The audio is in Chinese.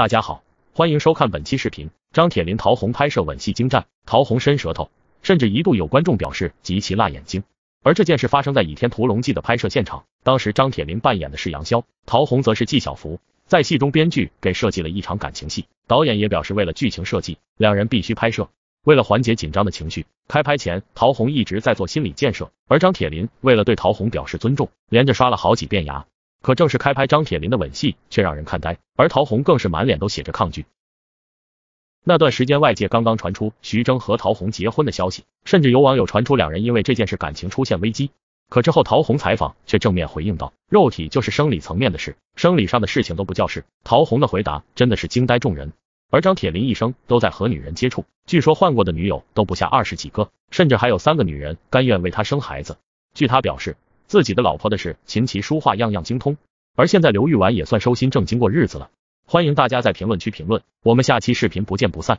大家好，欢迎收看本期视频。张铁林、陶虹拍摄吻戏精湛，陶虹伸舌头，甚至一度有观众表示极其辣眼睛。而这件事发生在《倚天屠龙记》的拍摄现场，当时张铁林扮演的是杨逍，陶虹则是纪晓芙。在戏中，编剧给设计了一场感情戏，导演也表示为了剧情设计，两人必须拍摄。为了缓解紧张的情绪，开拍前陶虹一直在做心理建设，而张铁林为了对陶虹表示尊重，连着刷了好几遍牙。可正式开拍，张铁林的吻戏却让人看呆，而陶虹更是满脸都写着抗拒。那段时间，外界刚刚传出徐峥和陶虹结婚的消息，甚至有网友传出两人因为这件事感情出现危机。可之后，陶虹采访却正面回应道：“肉体就是生理层面的事，生理上的事情都不叫事。”陶虹的回答真的是惊呆众人。而张铁林一生都在和女人接触，据说换过的女友都不下二十几个，甚至还有三个女人甘愿为他生孩子。据他表示。自己的老婆的事，琴棋书画样样精通，而现在刘玉婉也算收心正经过日子了。欢迎大家在评论区评论，我们下期视频不见不散。